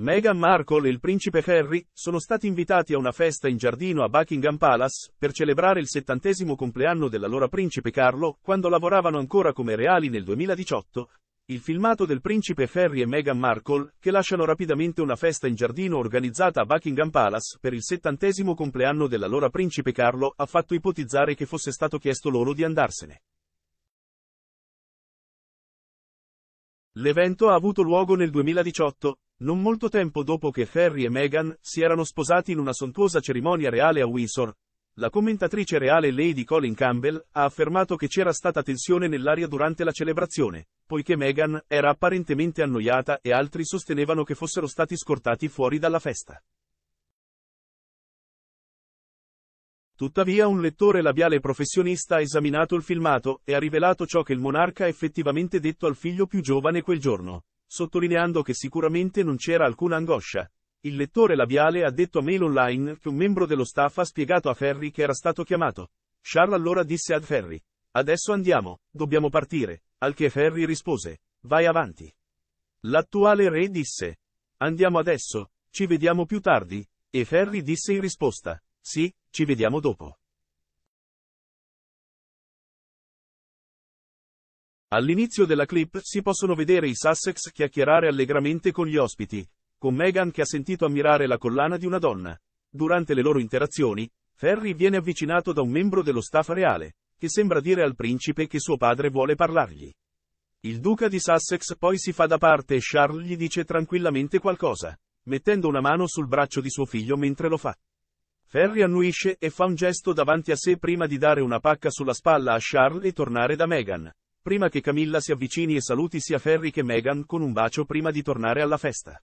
Meghan Markle e il principe Harry sono stati invitati a una festa in giardino a Buckingham Palace per celebrare il settantesimo compleanno dell'allora principe Carlo, quando lavoravano ancora come reali nel 2018. Il filmato del principe Harry e Meghan Markle, che lasciano rapidamente una festa in giardino organizzata a Buckingham Palace per il settantesimo compleanno dell'allora principe Carlo, ha fatto ipotizzare che fosse stato chiesto loro di andarsene. L'evento ha avuto luogo nel 2018, non molto tempo dopo che Harry e Meghan si erano sposati in una sontuosa cerimonia reale a Windsor, la commentatrice reale Lady Colin Campbell ha affermato che c'era stata tensione nell'aria durante la celebrazione, poiché Meghan era apparentemente annoiata e altri sostenevano che fossero stati scortati fuori dalla festa. Tuttavia un lettore labiale professionista ha esaminato il filmato e ha rivelato ciò che il monarca ha effettivamente detto al figlio più giovane quel giorno sottolineando che sicuramente non c'era alcuna angoscia. Il lettore labiale ha detto a Mail Online che un membro dello staff ha spiegato a Ferry che era stato chiamato. Charles allora disse ad Ferry, adesso andiamo, dobbiamo partire, al che Ferry rispose, vai avanti. L'attuale re disse, andiamo adesso, ci vediamo più tardi, e Ferry disse in risposta, sì, ci vediamo dopo. All'inizio della clip si possono vedere i Sussex chiacchierare allegramente con gli ospiti, con Meghan che ha sentito ammirare la collana di una donna. Durante le loro interazioni, Ferry viene avvicinato da un membro dello staff reale, che sembra dire al principe che suo padre vuole parlargli. Il duca di Sussex poi si fa da parte e Charles gli dice tranquillamente qualcosa, mettendo una mano sul braccio di suo figlio mentre lo fa. Ferry annuisce e fa un gesto davanti a sé prima di dare una pacca sulla spalla a Charles e tornare da Meghan, Prima che Camilla si avvicini e saluti sia Ferry che Meghan con un bacio prima di tornare alla festa.